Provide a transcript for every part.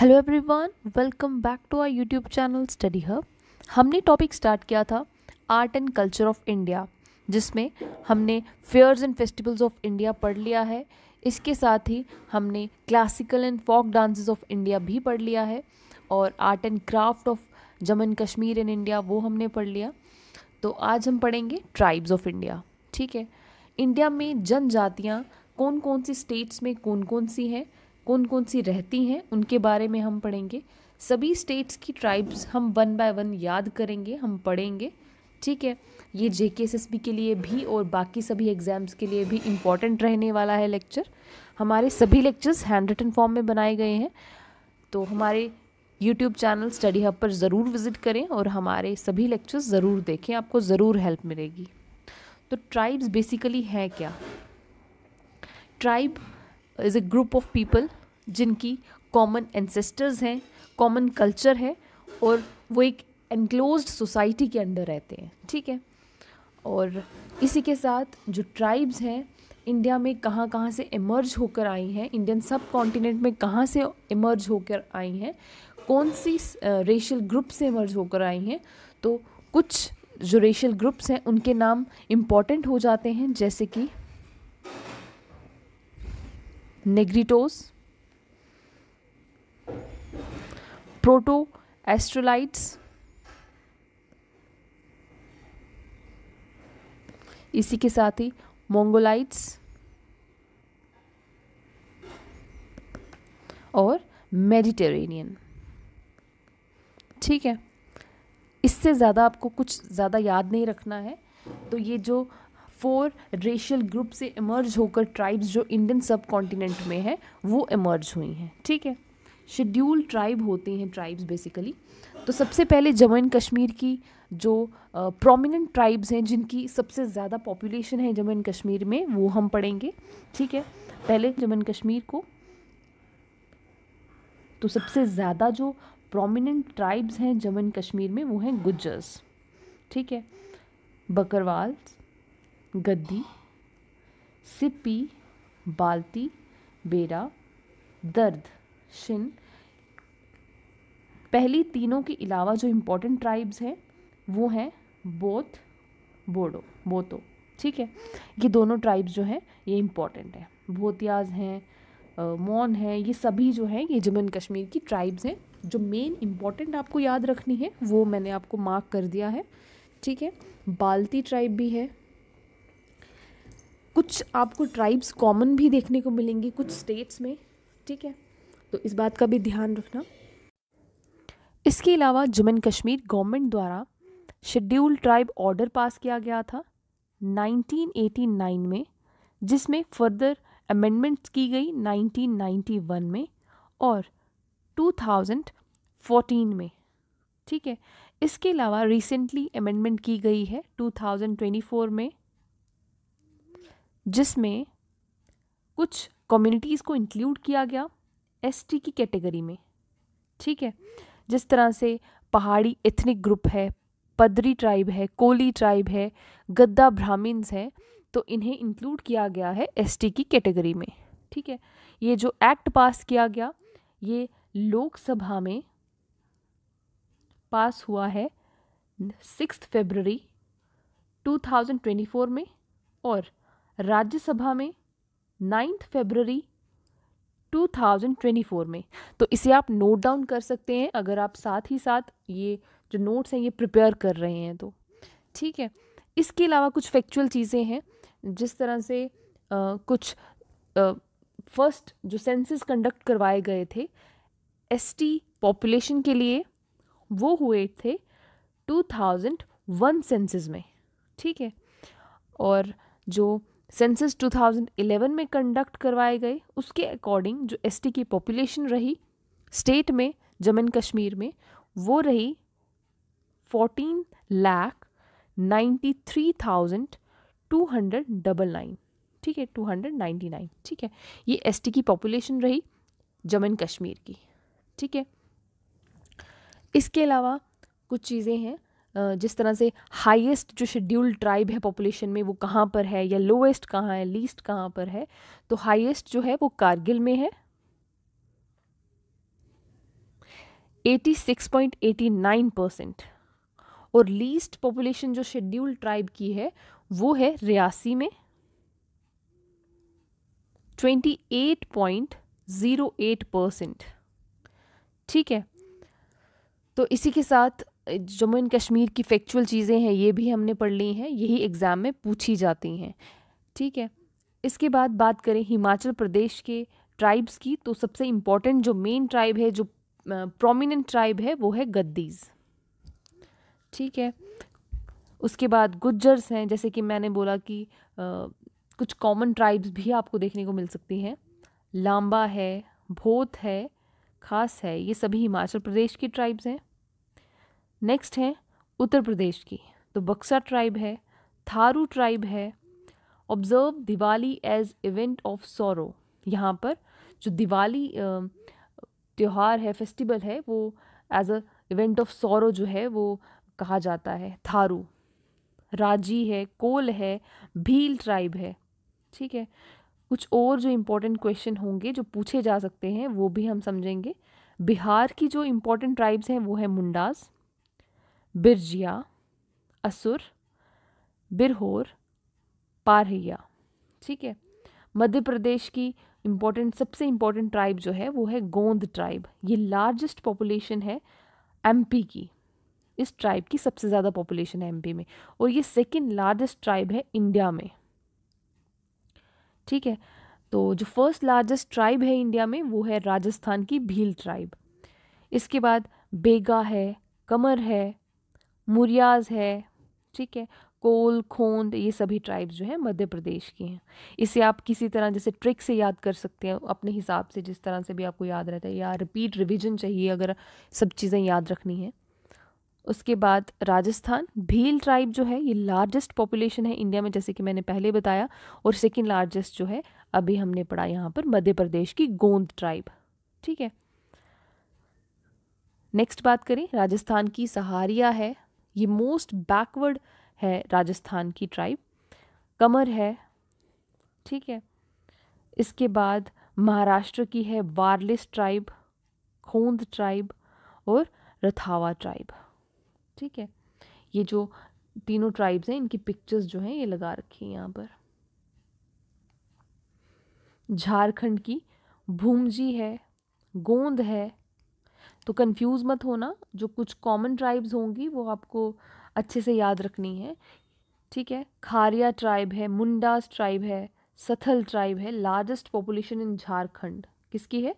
hello everyone welcome back to our YouTube channel study hub हमने topic start किया था art and culture of India जिसमें हमने fairs and festivals of India पढ़ लिया है इसके साथ ही हमने classical and folk dances of India भी पढ़ लिया है और art and craft of Jammu and Kashmir in India वो हमने पढ़ लिया तो आज हम पढ़ेंगे ट्राइब्स ऑफ इंडिया ठीक है इंडिया में जनजातियाँ कौन कौन सी स्टेट्स में कौन कौन सी हैं कौन कौन सी रहती हैं उनके बारे में हम पढ़ेंगे सभी स्टेट्स की ट्राइब्स हम वन बाय वन याद करेंगे हम पढ़ेंगे ठीक है ये जे के लिए भी और बाकी सभी एग्ज़ाम्स के लिए भी इम्पॉर्टेंट रहने वाला है लेक्चर हमारे सभी लेक्चर्स हैंड रिटन फॉर्म में बनाए गए हैं तो हमारे यूट्यूब चैनल स्टडी हब पर ज़रूर विज़िट करें और हमारे सभी लेक्चर्स ज़रूर देखें आपको ज़रूर हेल्प मिलेगी तो ट्राइब्स बेसिकली हैं क्या tribe is a group of people जिनकी कॉमन एंसेस्टर्स हैं कॉमन कल्चर है और वो एक एनक्लोज सोसाइटी के अंडर रहते हैं ठीक है और इसी के साथ जो ट्राइब्स हैं इंडिया में कहाँ कहाँ से इमर्ज होकर आई हैं इंडियन सब कॉन्टिनेंट में कहाँ से इमर्ज होकर आई हैं कौन सी रेशल ग्रुप से इमर्ज होकर आई हैं तो कुछ जो रेशल ग्रुप्स हैं उनके नाम इम्पॉर्टेंट हो जाते हैं जैसे कि निग्रिटोस प्रोटो एस्ट्रोलाइट्स इसी के साथ ही मोंगोलाइट्स और मेडिटेरेनियन ठीक है इससे ज़्यादा आपको कुछ ज़्यादा याद नहीं रखना है तो ये जो फोर रेशियल ग्रुप से इमर्ज होकर ट्राइब्स जो इंडियन सब कॉन्टिनेंट में है वो इमर्ज हुई हैं ठीक है शेड्यूल ट्राइब होती हैं ट्राइब्स बेसिकली तो सबसे पहले जम्मू एंड कश्मीर की जो प्रोमिनेंट ट्राइब्स हैं जिनकी सबसे ज़्यादा पॉपुलेशन है जम्मू एंड कश्मीर में वो हम पढ़ेंगे ठीक है पहले जम्मू एंड कश्मीर को तो सबसे ज़्यादा जो प्रोमिनेंट ट्राइब्स हैं जम्मू एंड कश्मीर में वो हैं गुज्जर्स ठीक है बकरवाल्स गद्दी सिपी बाल्टी बेरा दर्द शिन पहली तीनों के अलावा जो इम्पोर्टेंट ट्राइब्स हैं वो हैं बोथ बोडो बोतो ठीक है ये दोनों ट्राइब्स जो हैं ये इम्पोर्टेंट हैं भोतियाज हैं मौन हैं ये सभी जो हैं ये जम्मू एंड कश्मीर की ट्राइब्स हैं जो मेन इम्पोर्टेंट आपको याद रखनी है वो मैंने आपको मार्क कर दिया है ठीक है बाल्टी ट्राइब भी है कुछ आपको ट्राइब्स कॉमन भी देखने को मिलेंगी कुछ स्टेट्स में ठीक है तो इस बात का भी ध्यान रखना इसके अलावा जम्मू एंड कश्मीर गवर्नमेंट द्वारा शेड्यूल ट्राइब ऑर्डर पास किया गया था 1989 में जिसमें फर्दर अमेंडमेंट्स की गई 1991 में और 2014 में ठीक है इसके अलावा रिसेंटली अमेंडमेंट की गई है 2024 में जिसमें कुछ कम्युनिटीज़ को इंक्लूड किया गया एसटी की कैटेगरी में ठीक है जिस तरह से पहाड़ी एथनिक ग्रुप है पदरी ट्राइब है कोली ट्राइब है गद्दा ब्राह्मिन्स हैं तो इन्हें इंक्लूड किया गया है एसटी की कैटेगरी में ठीक है ये जो एक्ट पास किया गया ये लोकसभा में पास हुआ है सिक्स फेबररी 2024 में और राज्यसभा में नाइन्थ फेबररी 2024 में तो इसे आप नोट डाउन कर सकते हैं अगर आप साथ ही साथ ये जो नोट्स हैं ये प्रिपेयर कर रहे हैं तो ठीक है इसके अलावा कुछ फैक्चुअल चीज़ें हैं जिस तरह से आ, कुछ फर्स्ट जो सेंसिस कंडक्ट करवाए गए थे एसटी पॉपुलेशन के लिए वो हुए थे 2001 सेंसिस में ठीक है और जो सेंसस 2011 में कंडक्ट करवाए गए उसके अकॉर्डिंग जो एस की पॉपुलेशन रही स्टेट में जम्मू एंड कश्मीर में वो रही fourteen lakh ninety three thousand two hundred double nine ठीक है टू हंड्रेड नाइन्टी नाइन ठीक है ये एस की पॉपुलेशन रही जम्मू एंड कश्मीर की ठीक है इसके अलावा कुछ चीज़ें हैं जिस तरह से हाईएस्ट जो शेड्यूल्ड ट्राइब है पॉपुलेशन में वो कहाँ पर है या लोएस्ट कहाँ है लीस्ट कहाँ पर है तो हाईएस्ट जो है वो कारगिल में है 86.89 परसेंट और लीस्ट पॉपुलेशन जो शेड्यूल्ड ट्राइब की है वो है रियासी में 28.08 परसेंट ठीक है तो इसी के साथ जम्मू एंड कश्मीर की फैक्चुअल चीज़ें हैं ये भी हमने पढ़ ली हैं यही एग्ज़ाम में पूछी जाती हैं ठीक है इसके बाद बात करें हिमाचल प्रदेश के ट्राइब्स की तो सबसे इम्पॉर्टेंट जो मेन ट्राइब है जो प्रोमिनेंट ट्राइब है वो है गद्दीज़ ठीक है उसके बाद गुज्जर्स हैं जैसे कि मैंने बोला कि आ, कुछ कॉमन ट्राइब्स भी आपको देखने को मिल सकती हैं लांबा है भोत है खास है ये सभी हिमाचल प्रदेश की ट्राइब्स हैं नेक्स्ट है उत्तर प्रदेश की तो बक्सा ट्राइब है थारू ट्राइब है observe Diwali as event of sorrow यहाँ पर जो दिवाली त्यौहार है फेस्टिवल है वो एज अ इवेंट ऑफ सोरो जो है वो कहा जाता है थारू राजी है कोल है भील ट्राइब है ठीक है कुछ और जो इम्पोर्टेंट क्वेश्चन होंगे जो पूछे जा सकते हैं वो भी हम समझेंगे बिहार की जो इम्पोर्टेंट ट्राइब्स हैं वो है मुंडास बिरजिया असुर बिरहोर पारहिया ठीक है मध्य प्रदेश की इम्पोर्टेंट सबसे इम्पोर्टेंट ट्राइब जो है वो है गोंद ट्राइब ये लार्जेस्ट पॉपुलेशन है एमपी की इस ट्राइब की सबसे ज़्यादा पॉपुलेशन है एमपी में और ये सेकेंड लार्जेस्ट ट्राइब है इंडिया में ठीक है तो जो फर्स्ट लार्जेस्ट ट्राइब है इंडिया में वो है राजस्थान की भील ट्राइब इसके बाद बेगा है कमर है मुरियाज है ठीक है कोल खोंद ये सभी ट्राइब्स जो हैं मध्य प्रदेश की हैं इसे आप किसी तरह जैसे ट्रिक से याद कर सकते हैं अपने हिसाब से जिस तरह से भी आपको याद रहता है या रिपीट रिवीजन चाहिए अगर सब चीज़ें याद रखनी है उसके बाद राजस्थान भील ट्राइब जो है ये लार्जेस्ट पॉपुलेशन है इंडिया में जैसे कि मैंने पहले बताया और सेकेंड लार्जेस्ट जो है अभी हमने पढ़ा यहाँ पर मध्य प्रदेश की गोंद ट्राइब ठीक है नेक्स्ट बात करें राजस्थान की सहारिया है ये मोस्ट बैकवर्ड है राजस्थान की ट्राइब कमर है ठीक है इसके बाद महाराष्ट्र की है वारलिस ट्राइब खोंद ट्राइब और रथावा ट्राइब ठीक है ये जो तीनों ट्राइब्स हैं इनकी पिक्चर्स जो हैं ये लगा रखी है यहाँ पर झारखंड की भूमजी है गोंद है तो कंफ्यूज मत होना जो कुछ कॉमन ट्राइब्स होंगी वो आपको अच्छे से याद रखनी है ठीक है खारिया ट्राइब है मुंडास ट्राइब है सथल ट्राइब है लार्जेस्ट पॉपुलेशन इन झारखंड किसकी है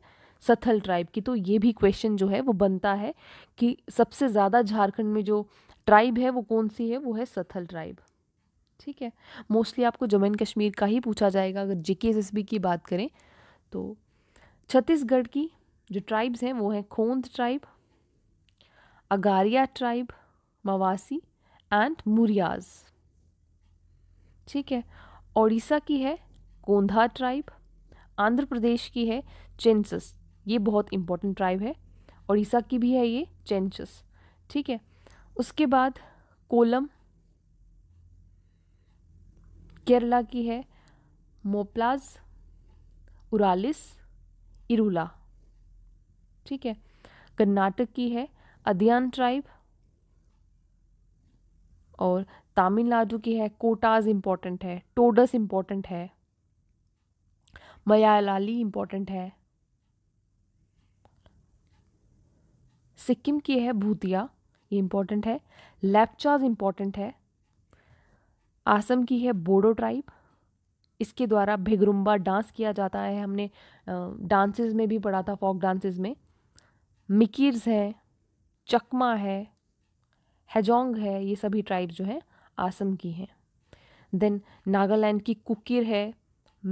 सथल ट्राइब की तो ये भी क्वेश्चन जो है वो बनता है कि सबसे ज़्यादा झारखंड में जो ट्राइब है वो कौन सी है वो है सथल ट्राइब ठीक है मोस्टली आपको जम्मू एंड कश्मीर का ही पूछा जाएगा अगर जे की बात करें तो छत्तीसगढ़ की जो ट्राइब्स हैं वो हैं Khond tribe Agaria tribe Mawasi and Murias ठीक है ओडिशा की है गोंधा ट्राइब आंध्र प्रदेश की है चेंचस ये बहुत इंपॉर्टेंट ट्राइब है उड़ीसा की भी है ये चेंचस ठीक है उसके बाद कोलम केरला की है मोप्लाज उरालिस इरुला ठीक है कर्नाटक की है अध्ययन ट्राइब और तमिलनाडु की है कोटाज इम्पॉर्टेंट है टोडस इम्पॉर्टेंट है मयालाली इम्पॉर्टेंट है सिक्किम की है भूतिया ये इम्पॉर्टेंट है लेपचाज इम्पॉर्टेंट है आसम की है बोडो ट्राइब इसके द्वारा भिगरुम्बा डांस किया जाता है हमने डांसेस में भी पढ़ा था फोक डांसेस में मिकीर्स है चकमा है हैजोंग है ये सभी ट्राइब जो हैं आसम की हैं देन नागालैंड की कुकीर है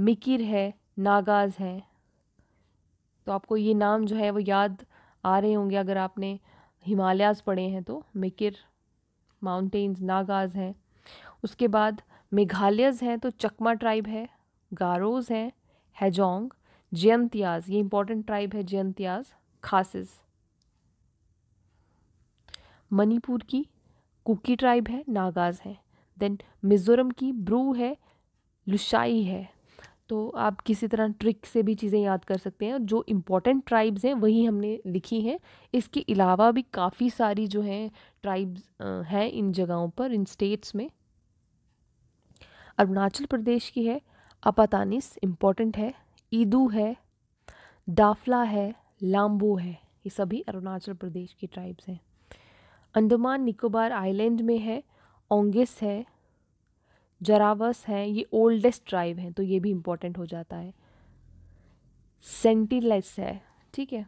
मिकिर है नागाज हैं तो आपको ये नाम जो है वो याद आ रहे होंगे अगर आपने हिमालयाज़ पढ़े हैं तो मिकिर माउंटेन्स नागाज हैं उसके बाद मेघालयज हैं तो चकमा ट्राइब है गारोज हैं हैजोंग जयंतियाज ये इंपॉर्टेंट ट्राइब है जयंतियाज खासिस मणिपुर की कुकी ट्राइब है नागाज हैं देन मिज़ोरम की ब्रू है लुशाई है तो आप किसी तरह ट्रिक से भी चीज़ें याद कर सकते हैं जो इम्पोर्टेंट ट्राइब्स हैं वही हमने लिखी हैं इसके अलावा भी काफ़ी सारी जो हैं ट्राइब्स हैं इन जगहों पर इन स्टेट्स में अरुणाचल प्रदेश की है अपातानिस इम्पोर्टेंट है ईदू है डाफला है लाम्बू है ये सभी अरुणाचल प्रदेश की ट्राइब्स हैं अंडमान निकोबार आइलैंड में है ओंगिस है जरावस है ये ओल्डेस्ट ट्राइब हैं तो ये भी इम्पोर्टेंट हो जाता है सेंटिलेस है ठीक है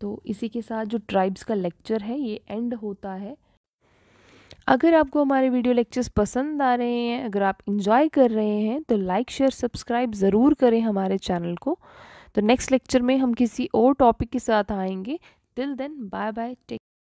तो इसी के साथ जो ट्राइब्स का लेक्चर है ये एंड होता है अगर आपको हमारे वीडियो लेक्चर्स पसंद आ रहे हैं अगर आप इन्जॉय कर रहे हैं तो लाइक शेयर सब्सक्राइब ज़रूर करें हमारे चैनल को तो नेक्स्ट लेक्चर में हम किसी और टॉपिक के साथ आएंगे till then bye bye take